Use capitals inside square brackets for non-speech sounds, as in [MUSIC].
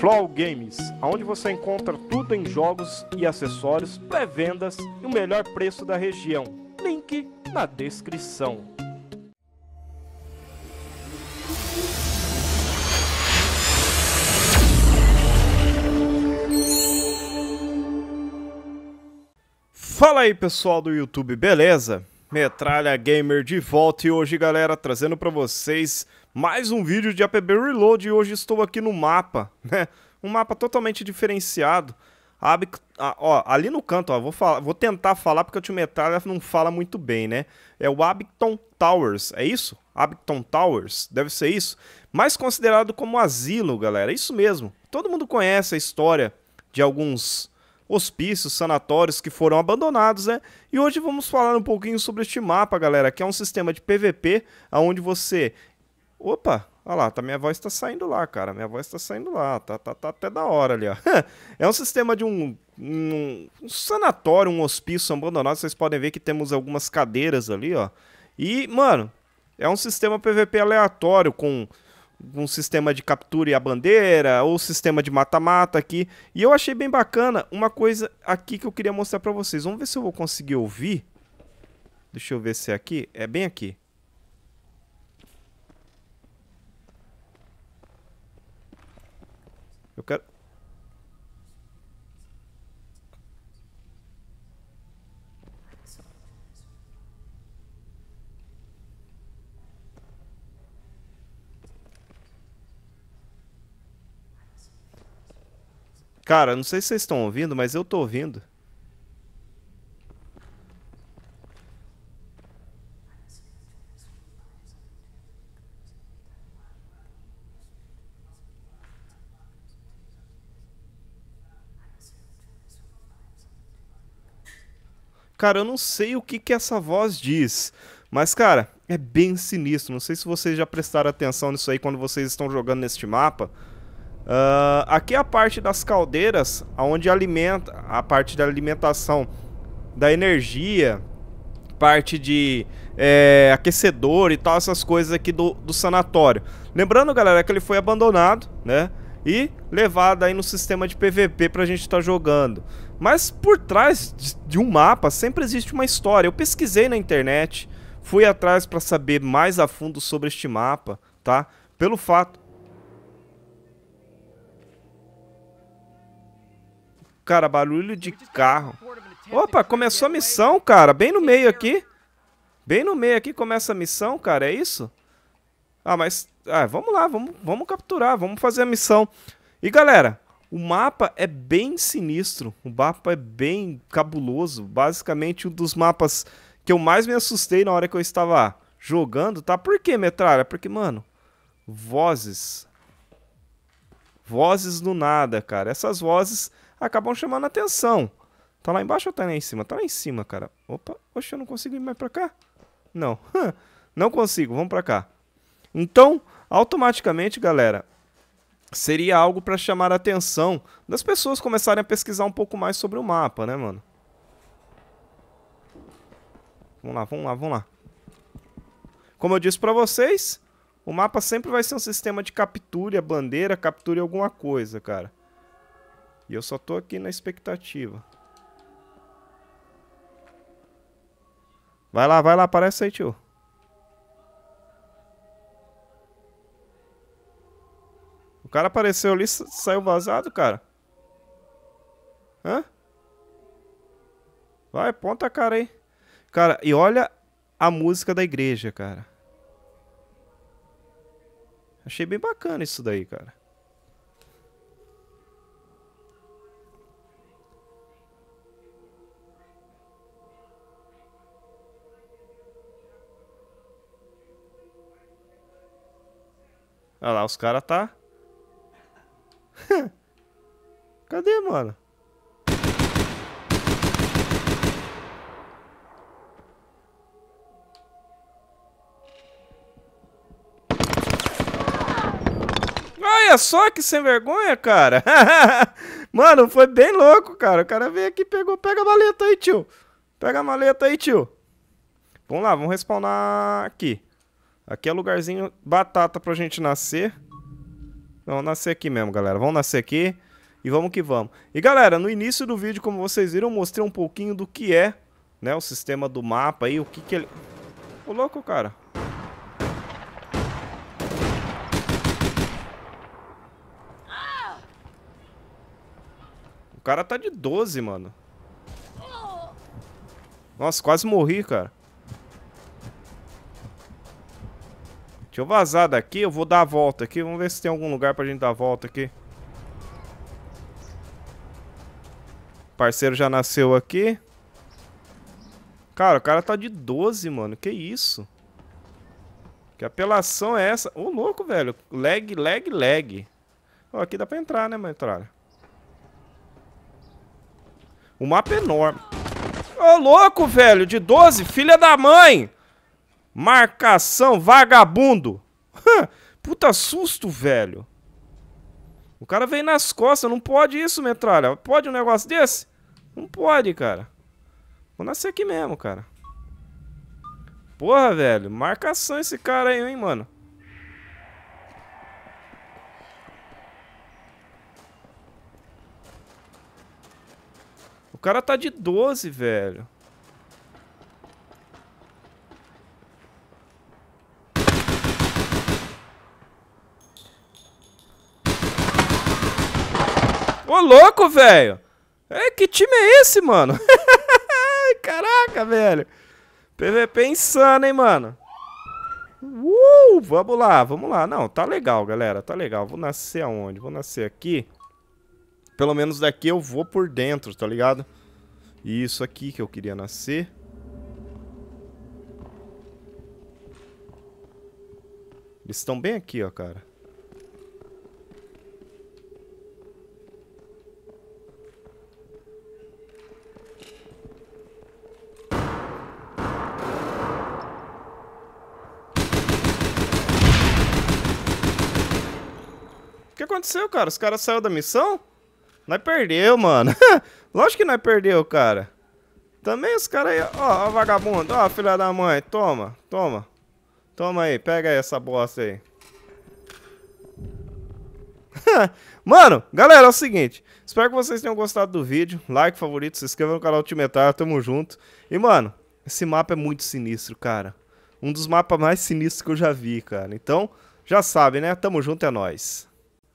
Flow Games, onde você encontra tudo em jogos e acessórios, pré-vendas e o melhor preço da região. Link na descrição. Fala aí pessoal do YouTube, beleza? Metralha Gamer de volta e hoje, galera, trazendo para vocês mais um vídeo de APB Reload e hoje estou aqui no mapa, [LAUGHS] né? Um mapa totalmente diferenciado. A, ó, ali no canto, ó, vou, falar, vou tentar falar porque o tio Metal não fala muito bem, né? É o Abington Towers, é isso? Abington Towers, deve ser isso? Mais considerado como asilo, galera, é isso mesmo. Todo mundo conhece a história de alguns hospícios, sanatórios que foram abandonados, né? E hoje vamos falar um pouquinho sobre este mapa, galera, que é um sistema de PVP onde você Opa, olha lá, tá, minha voz tá saindo lá, cara. Minha voz tá saindo lá, tá, tá, tá até da hora ali, ó. [LAUGHS] é um sistema de um, um, um sanatório, um hospício abandonado. Vocês podem ver que temos algumas cadeiras ali, ó. E, mano, é um sistema PVP aleatório com um sistema de captura e a bandeira, ou sistema de mata-mata aqui. E eu achei bem bacana uma coisa aqui que eu queria mostrar pra vocês. Vamos ver se eu vou conseguir ouvir. Deixa eu ver se é aqui. É bem aqui. Cara, não sei se vocês estão ouvindo, mas eu tô ouvindo. Cara, eu não sei o que, que essa voz diz, mas, cara, é bem sinistro. Não sei se vocês já prestaram atenção nisso aí quando vocês estão jogando neste mapa. Uh, aqui é a parte das caldeiras, onde alimenta a parte da alimentação, da energia, parte de é, aquecedor e tal, essas coisas aqui do, do sanatório. Lembrando, galera, que ele foi abandonado, né? E levado aí no sistema de PVP pra gente estar tá jogando. Mas por trás de um mapa sempre existe uma história. Eu pesquisei na internet, fui atrás para saber mais a fundo sobre este mapa, tá? Pelo fato cara, barulho de carro. Opa, começou a missão, cara. Bem no meio aqui. Bem no meio aqui começa a missão, cara. É isso? Ah, mas... Ah, vamos lá, vamos, vamos capturar, vamos fazer a missão. E, galera, o mapa é bem sinistro. O mapa é bem cabuloso. Basicamente, um dos mapas que eu mais me assustei na hora que eu estava jogando, tá? Por que, metralha? Porque, mano, vozes. Vozes do nada, cara. Essas vozes acabam chamando atenção. Tá lá embaixo ou tá lá em cima? Tá lá em cima, cara. Opa, oxe, eu não consigo ir mais pra cá. Não, não consigo, vamos pra cá. Então, automaticamente, galera, seria algo para chamar a atenção das pessoas começarem a pesquisar um pouco mais sobre o mapa, né, mano? Vamos lá, vamos lá, vamos lá. Como eu disse para vocês, o mapa sempre vai ser um sistema de captura, bandeira, captura alguma coisa, cara. E eu só tô aqui na expectativa. Vai lá, vai lá, aparece aí, tio. O cara apareceu ali, saiu vazado, cara. Hã? Vai, ponta a cara aí. Cara, e olha a música da igreja, cara. Achei bem bacana isso daí, cara. Olha lá, os caras tá... [LAUGHS] Cadê, mano? Olha só que sem vergonha, cara. [LAUGHS] mano, foi bem louco, cara. O cara veio aqui e pegou. Pega a maleta aí, tio. Pega a maleta aí, tio. Vamos lá, vamos respawnar aqui. Aqui é lugarzinho batata pra gente nascer. Vamos nascer aqui mesmo, galera. Vamos nascer aqui e vamos que vamos. E, galera, no início do vídeo, como vocês viram, eu mostrei um pouquinho do que é, né, o sistema do mapa aí, o que que ele... Ô, louco, cara. O cara tá de 12, mano. Nossa, quase morri, cara. Deixa eu vazar daqui, eu vou dar a volta aqui. Vamos ver se tem algum lugar pra gente dar a volta aqui. O parceiro já nasceu aqui. Cara, o cara tá de 12, mano. Que isso? Que apelação é essa? Ô, louco, velho. Lag, lag, lag. Ó, aqui dá pra entrar, né, mano? Entrar. O mapa é enorme. Ô, louco, velho. De 12, filha da mãe. Marcação, vagabundo. Puta susto, velho. O cara veio nas costas, não pode isso, metralha. Pode um negócio desse? Não pode, cara. Vou nascer aqui mesmo, cara. Porra, velho. Marcação esse cara aí, hein, mano. O cara tá de 12, velho. louco, velho! É, que time é esse, mano? [LAUGHS] Caraca, velho! PVP insano, hein, mano? Uh, vamos lá, vamos lá. Não, tá legal, galera, tá legal. Vou nascer aonde? Vou nascer aqui. Pelo menos daqui eu vou por dentro, tá ligado? E isso aqui que eu queria nascer. Eles estão bem aqui, ó, cara. aconteceu, cara? Os caras saíram da missão? Nós perdeu, mano. [LAUGHS] Lógico que nós perdeu, cara. Também os caras aí, ó, ó, vagabundo, ó, filha da mãe, toma, toma. Toma aí, pega aí essa bosta aí. [LAUGHS] Mano, galera, é o seguinte Espero que vocês tenham gostado do vídeo Like, favorito, se inscreva no canal Ultimate, Tamo junto E, mano, esse mapa é muito sinistro, cara Um dos mapas mais sinistros que eu já vi, cara Então, já sabe, né? Tamo junto, é nóis